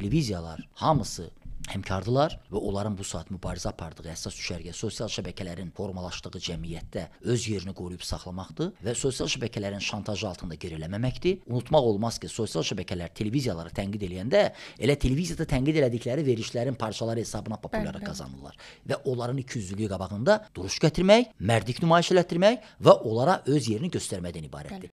televiziyalar hamısı həmkardılar və onların bu saat mübarizə apardığı əsas düşərgə sosial şəbəkələrin formalaşdığı cəmiyyətdə öz yerini qoruyub saxlamaqdır və sosial şəbəkələrin şantajı altında geriləməməkdir. Unutmaq olmaz ki, sosial şəbəkələr televiziyaları tənqid edəndə elə televiziyada tənqid elədikləri verişlərin parçaları hesabına populyarlıq qazanırlar və onların ikiyüzlülüyü qabağında duruş gətirmək, mərdlik nümayiş elətdirmək və onlara öz yerini göstərməkdən ibarətdir.